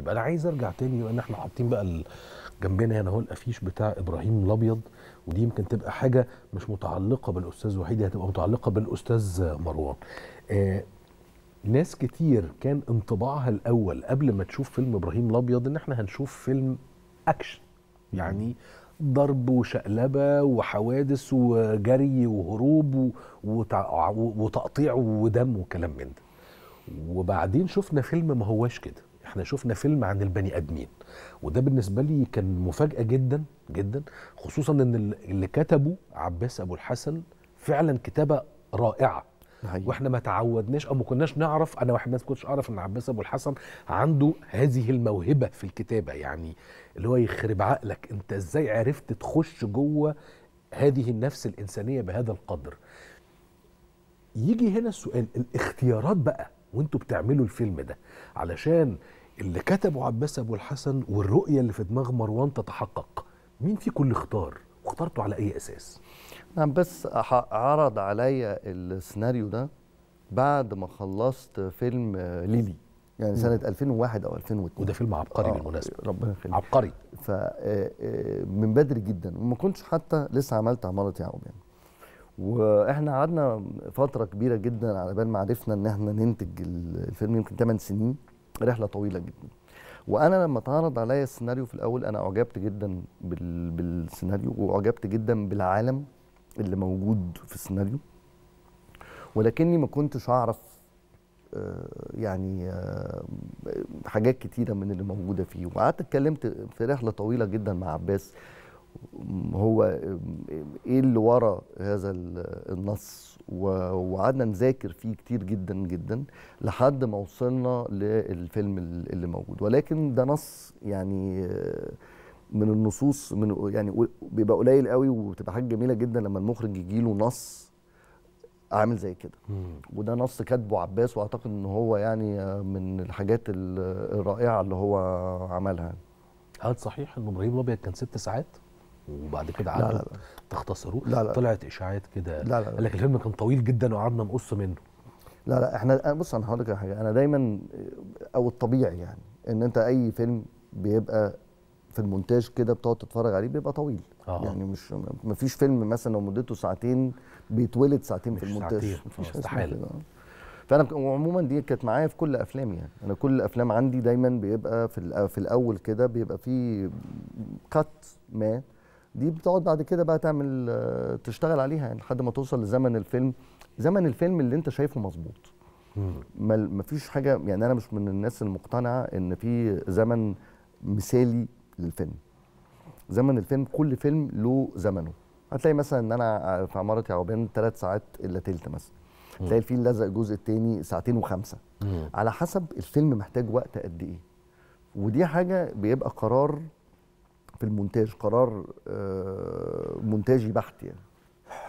يبقى انا عايز ارجع تاني بما ان احنا حاطين بقى جنبنا هنا اهو الافيش بتاع ابراهيم الابيض ودي يمكن تبقى حاجه مش متعلقه بالاستاذ وحيد هتبقى متعلقه بالاستاذ مروان آه ناس كتير كان انطباعها الاول قبل ما تشوف فيلم ابراهيم الابيض ان احنا هنشوف فيلم اكشن يعني ضرب وشقلبه وحوادث وجري وهروب وتقطيع ودم وكلام من ده وبعدين شفنا فيلم ما هواش كده احنا شفنا فيلم عن البني ادمين وده بالنسبه لي كان مفاجاه جدا جدا خصوصا ان اللي كتبه عباس ابو الحسن فعلا كتابه رائعه هي. واحنا ما تعودناش او ما كناش نعرف انا واحد الناس كنتش اعرف ان عباس ابو الحسن عنده هذه الموهبه في الكتابه يعني اللي هو يخرب عقلك انت ازاي عرفت تخش جوه هذه النفس الانسانيه بهذا القدر يجي هنا السؤال الاختيارات بقى وانتوا بتعملوا الفيلم ده علشان اللي كتبه عباس ابو الحسن والرؤيه اللي في دماغ مروان تتحقق مين في كل اختار واخترته على اي اساس نعم بس عرض عليا السيناريو ده بعد ما خلصت فيلم آه، ليلي يعني سنة 2001 أو 2002 وده فيلم عبقري آه بالمناسبة ربنا يخليك عبقري ف آه، آه، من بدري جدا وما كنتش حتى لسه عملت عمارة يعقوب يعني واحنا قعدنا فترة كبيرة جدا على بال ما عرفنا ان احنا ننتج الفيلم يمكن 8 سنين رحله طويله جدا وانا لما اتعرض عليا السيناريو في الاول انا اعجبت جدا بالسيناريو واعجبت جدا بالعالم اللي موجود في السيناريو ولكني ما كنتش اعرف آه، يعني آه، حاجات كتيره من اللي موجوده فيه وقعدت اتكلمت في رحله طويله جدا مع عباس هو ايه اللي ورا هذا النص وقعدنا نذاكر فيه كتير جدا جدا لحد ما وصلنا للفيلم اللي موجود ولكن ده نص يعني من النصوص من يعني بيبقى قليل قوي وبتبقى حاجه جميله جدا لما المخرج يجي له نص عامل زي كده وده نص كاتبه عباس واعتقد ان هو يعني من الحاجات الرائعه اللي هو عملها هل صحيح انه ابراهيم الابيض كان ست ساعات؟ وبعد كده قعدتوا تختصروه لا لا طلعت اشاعات كده لا لا قال لك الفيلم كان طويل جدا وقعدنا نقص منه لا لا احنا بص انا هقول لك حاجه انا دايما او الطبيعي يعني ان انت اي فيلم بيبقى في المونتاج كده بتقعد تتفرج عليه بيبقى طويل آه. يعني مش ما فيش فيلم مثلا لو مدته ساعتين بيتولد ساعتين في المونتاج مستحيل استحاله فانا وعموما دي كانت معايا في كل افلامي يعني انا كل الافلام عندي دايما بيبقى في في الاول كده بيبقى في كات ما دي بتقعد بعد كده بقى تعمل تشتغل عليها يعني لحد ما توصل لزمن الفيلم زمن الفيلم اللي انت شايفه مظبوط ما فيش حاجه يعني انا مش من الناس المقتنعه ان في زمن مثالي للفيلم زمن الفيلم كل فيلم له زمنه هتلاقي مثلا ان انا في عماره يعقوبيان ثلاث ساعات الا ثلث مثلا تلاقي الفيل لزق الجزء الثاني ساعتين وخمسه على حسب الفيلم محتاج وقت قد ايه ودي حاجه بيبقى قرار في المونتاج قرار آه، مونتاجي بحت يعني